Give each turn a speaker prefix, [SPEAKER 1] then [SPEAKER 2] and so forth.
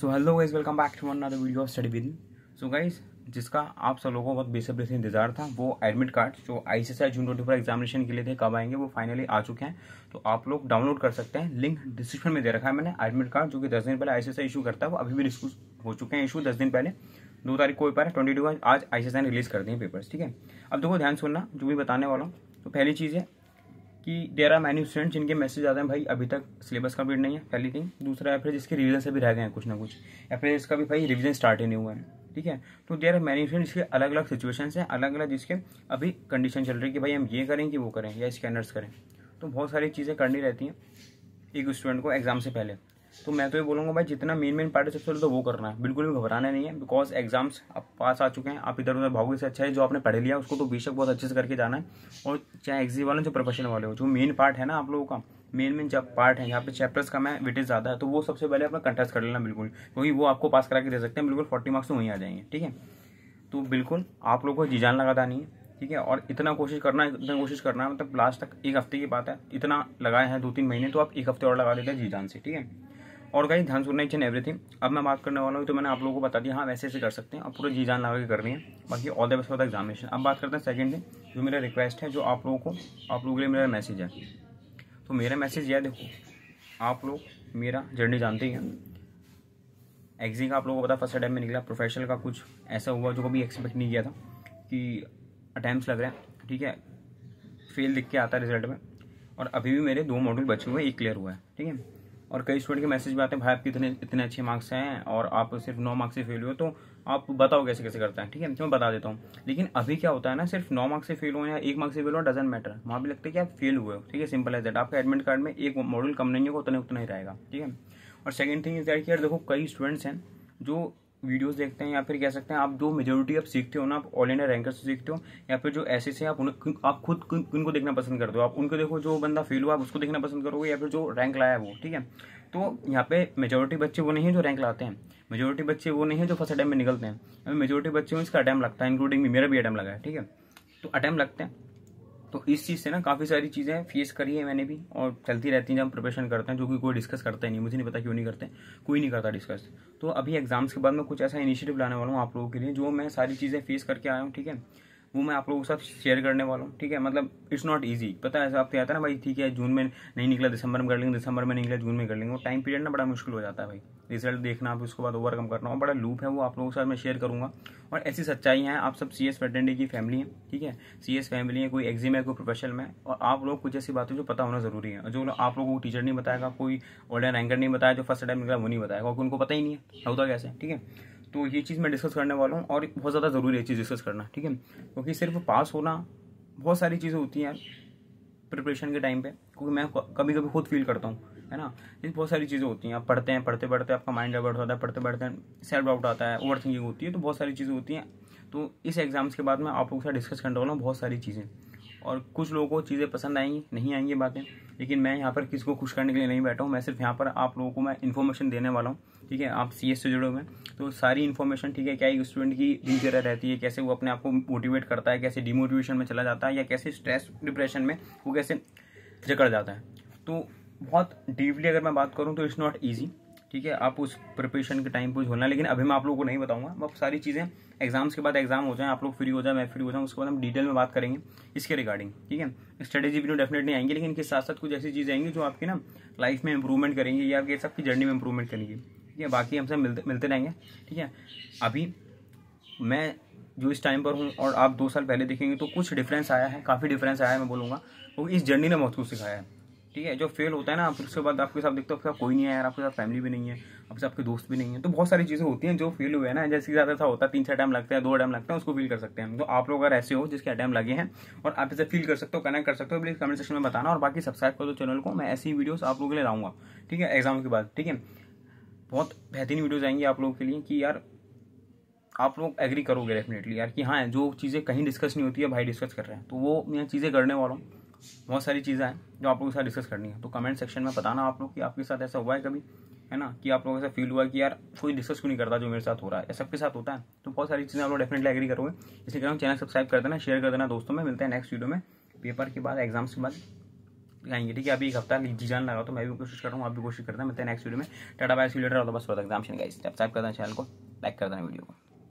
[SPEAKER 1] so hello guys welcome back to one video of study with so guys जिसका आप सब लोगों को बहुत बेसब्री से इंतजार था वो एडमिट कार्ड जो I C June twenty four examination के लिए थे कब आएंगे वो फाइनली आ चुके हैं तो आप लोग डाउनलोड कर सकते हैं लिंक डिस्क्रिप्शन में दे रखा है मैंने एडमिट कार्ड जो कि दस दिन पहले आई सी इशू करता है वो अभी भी डिस्कू हो चुके हैं इशू दस दिन पहले दो तारीख को पेपर है ट्वेंटी टू आज आई ने रिलीज कर दिए पेपर्स ठीक है अब देखो ध्यान सुनना जो भी बताने वाला हूँ तो पहली चीज़ है कि देर आर मैन्यू स्टूडेंट्स जिनके मैसेज आते हैं भाई अभी तक सिलेबस कंप्लीट नहीं है पहली थिंग दूसरा या फिर जिसके रिविजन से भी रह गए हैं कुछ ना कुछ या फिर इसका भी भाई रिविजन स्टार्ट ही नहीं हुआ है ठीक है तो देर आर मैन्यू स्टूडेंट जिसके अलग अलग सिचुएशन हैं अलग अलग जिसके अभी कंडीशन चल रही है कि भाई हम ये करें कि वो करें या स्कैनर्स करें तो बहुत सारी चीज़ें करनी रहती हैं एक स्टूडेंट को एग्ज़ाम से पहले तो मैं तो ये बोलूँगा भाई जितना मेन मेन है तो वो करना है बिल्कुल भी घबराना नहीं है बिकॉज एग्जाम्स आप पास आ चुके हैं आप इधर उधर भागोगे से अच्छा है जो आपने पढ़ लिया उसको तो बेशक बहुत अच्छे से करके जाना है और चाहे एग्जी वाले चाहे प्रोफेशन वाले हो जो मेन पार्ट है ना आप लोगों का मेन मेन जब पार्ट है यहाँ पे चैप्टर्स का मैं वेटेज ज़्यादा है तो वो सबसे पहले अपना कंटेस्ट कर लेना बिल्कुल क्योंकि वो आपको पास करा के दे सकते हैं बिल्कुल फोर्टी मार्क्स तो वहीं आ जाएंगे ठीक है तो बिल्कुल आप लोगों को जी जान लगाता नहीं है ठीक है और इतना कोशिश करना इतना कोशिश करना मतलब लास्ट तक एक हफ्ते की बात है इतना लगाए हैं दो तीन महीने तो आप एक हफ्ते और लगा देते हैं जी जान से ठीक है और गाइज ध्यान सुनना इच एंड एवरीथिंग अब मैं बात करने वाला हूँ तो मैंने आप लोगों को बता दिया हाँ वैसे ऐसे कर सकते हैं अब पूरा जी जान लगा के करनी है बाकी all the best for the examination अब बात करते हैं सेकंड थिंग जो मेरा रिक्वेस्ट है जो आप लोगों को आप लोगों के लिए मेरा मैसेज है तो मेरा मैसेज यह देखो आप लोग मेरा जर्नी जानते ही हैं एग्जी का आप लोगों को पता फर्स्ट अटैम्प में निकला प्रोफेशनल का कुछ ऐसा हुआ जो कभी एक्सपेक्ट नहीं किया था कि अटैम्प्ट लग रहे हैं ठीक है फेल दिख के आता है रिजल्ट में और अभी भी मेरे दो मॉड्यूल बचे हुए एक क्लियर हुआ है ठीक है और कई स्टूडेंट के मैसेज भी आते हैं भाई आपके इतने इतने अच्छे मार्क्स हैं और आप सिर्फ नौ मार्क्स से फेल हुए तो आप बताओ कैसे कैसे करता है ठीक है तो मैं बता देता हूँ लेकिन अभी क्या होता है ना सिर्फ नौ मार्क्स से फेल हुए या एक मार्क्स से फेल हो डजेंट मैटर वहाँ भी लगता है कि आप फेल हुए हो ठीक है सिंपल एज दैट आपका एडमिट कार्ड में एक मॉडल कम नहीं होगा उतना उतना ही रहेगा ठीक है और सेकेंड थिंग इज दैट कि यार देखो कई स्टूडेंट्स हैं जो वीडियोस देखते हैं या फिर कह सकते हैं आप जो मेजोरिटी आप सीखते हो ना आप ऑल इंडिया रैंकर से सीखते हो या फिर जो ऐसे से आप उन, आप खुद उनको देखना पसंद करते हो आप उनको देखो जो बंदा फेल हुआ आप उसको देखना पसंद करोगे या फिर जो रैंक लाया है वो ठीक है तो यहाँ पे मेजोरिटी बच्चे वो नहीं है जो रैंक लाते हैं मेजोरिटी बच्चे वो नहीं है जो फर्स्ट अटैम्प में निकलते हैं मेजोरिटी बच्चे में इसका अटैम्प लगता है इंक्लूडिंग मेरा भी अटैम्प लगा है ठीक है तो अटैम्प लगते हैं तो इस चीज़ से ना काफ़ी सारी चीज़ें फेस करी है मैंने भी और चलती रहती हैं जब हम प्रिपरेशन करते हैं जो कि कोई डिस्कस करता ही नहीं मुझे नहीं पता क्यों नहीं करते कोई नहीं करता डिस्कस तो अभी एग्जाम्स के बाद मैं कुछ ऐसा इनिशिएटिव लाने वाला हूँ आप लोगों के लिए जो मैं सारी चीज़ें फेस करके आया हूँ ठीक है वो मैं आप लोगों के साथ शेयर करने वाला हूँ ठीक है मतलब इट्स नॉट ईजी पता है ऐसा आपको आता है ना भाई ठीक है जून में नहीं निकला दिसंबर में कर लेंगे दिसंबर में निकला जून में कर लेंगे वो टाइम पीरियड ना बड़ा मुश्किल हो जाता है भाई रिजल्ट देखना आप उसके बाद ओवरकम करना और बड़ा लूप है वो आप लोगों के साथ मैं शेयर करूँगा और ऐसी सच्चाई है आप सब सी एस की फैमिली है ठीक है सी एस फैमिली है कोई एग्जाम है कोई प्रोफेशन में और आप लोग कुछ ऐसी बातें जो पता होना जरूरी है जो आप लोगों को टीचर नहीं बताएगा कोई ऑनलाइन एंकर नहीं बताया जो फर्स्ट टाइम निकला वो नहीं बताएगा क्योंकि उनको पता ही नहीं है होता कैसे ठीक है तो ये चीज़ मैं डिस्कस करने वाला हूँ और बहुत ज़्यादा ज़रूरी है चीज़ डिस्कस करना ठीक है क्योंकि सिर्फ पास होना बहुत सारी चीज़ें होती हैं प्रिपरेशन के टाइम पे क्योंकि मैं कभी कभी खुद फील करता हूँ है ना ये बहुत सारी चीज़ें होती हैं आप पढ़ते हैं पढ़ते पढ़ते आपका माइंड डाइवर्ट होता है पढ़ते पढ़ते सेल्फ डाउट आता है ओवर थिंकिंग होती है तो बहुत सारी चीज़ें होती हैं तो इस एग्ज़ाम्स के बाद मैं आप लोग डिस्कस करने वाला हूँ बहुत सारी चीज़ें और कुछ लोगों को चीज़ें पसंद आएंगी नहीं आएंगी बातें लेकिन मैं यहाँ पर किसी को खुश करने के लिए नहीं बैठा हूँ मैं सिर्फ यहाँ पर आप लोगों को मैं इन्फॉर्मेशन देने वाला हूँ ठीक है आप सी से जुड़े हुए हैं तो सारी इन्फॉर्मेशन ठीक है क्या एक स्टूडेंट की दिनचर्या रहती है कैसे वो अपने आप को मोटिवेट करता है कैसे डिमोटिवेशन में चला जाता है या कैसे स्ट्रेस डिप्रेशन में वो कैसे जकड़ जाता है तो बहुत डीपली अगर मैं बात करूँ तो इट्स नॉट ईजी ठीक है आप उस प्रिपरेशन के टाइम पर झोलना लेकिन अभी मैं आप लोगों को नहीं बताऊंगा मैं सारी चीज़ें एग्जाम्स के बाद एग्जाम हो जाए आप लोग फ्री हो जाए मैं फ्री हो जाऊँ उसके बाद हम डिटेल में बात करेंगे इसके रिगार्डिंग ठीक है स्ट्रेटेजी वीडियो डेफिनेटली आएंगे लेकिन इनके साथ साथ कुछ ऐसी चीज़ें आएंगी जो आपकी ना लाइफ में इंप्रूवमेंट करेंगी या आपकी सबकी जर्नी में इंप्रूवमेंट करेंगी ठीक है बाकी हमसे मिलते मिलते रहेंगे ठीक है अभी मैं जो इस टाइम पर हूँ और आप दो साल पहले देखेंगे तो कुछ डिफरेंस आया है काफ़ी डिफरेंस आया है मैं बोलूँगा वो तो इस जर्नी ने बहुत कुछ सिखाया है ठीक है जो फेल होता है ना फिर उसके बाद आपके साथ देखते हो आपके साथ कोई नहीं है यार आपके साथ फैमिली भी नहीं है आपके साथ आपके दोस्त भी नहीं है तो बहुत सारी चीज़ें होती हैं जो फेल हुए हैं ना जैसे ज़्यादा ऐसा होता है तीन चार टाइम लगते हैं दो टाइम लगते हैं उसको फील कर सकते हैं तो आप लोग अगर ऐसे हो जिसके अटैम लगे हैं और आप इसे फील कर सकते हो कनेक्ट कर सकते हो प्लीज़ कमेंट सेक्शन में बताना और बाकी सब्सक्राइब कर दो चैनल को मैं ऐसी वीडियोज़ आप लोगों के लिए लाऊंगा ठीक है एग्जाम के बाद ठीक है बहुत बेहतरीन वीडियोज़ आएंगी आप लोगों के लिए कि यार आप लोग एग्री करोगे डेफिनेटली यार कि हाँ जो चीज़ें कहीं डिस्कस नहीं होती है भाई डिस्कस कर रहे हैं तो वो मैं चीज़ें करने वाला हूँ बहुत सारी चीज़ें हैं जो आप लोगों के साथ डिस्कस करनी है तो कमेंट सेक्शन में बताना आप लोग कि आपके साथ ऐसा हुआ है कभी है ना कि आप लोगों से ऐसा फील हुआ कि यार कोई डिस्कस क्यों नहीं करता जो मेरे साथ हो रहा है सबके साथ होता है तो बहुत सारी चीज़ें आप लोग डेफिनेटली एग्री करोगे इसी कारण चैनल सब्सक्राइब कर देना शेयर कर देना दोस्तों में मिलते हैं नेक्स्ट वीडियो में पेपर के बाद एग्जाम्स के बाद आएंगे ठीक है अभी एक हफ्ता जी जान लगा तो मैं भी कोशिश कर रहा हूँ आप भी कोशिश करते हैं मिलते हैं नेक्स्ट वीडियो में टाटा बाय सी लेटर और तो बस एग्जाम गाइस सब्सक्राइब कर देना चैनल को लाइक कर देना वीडियो को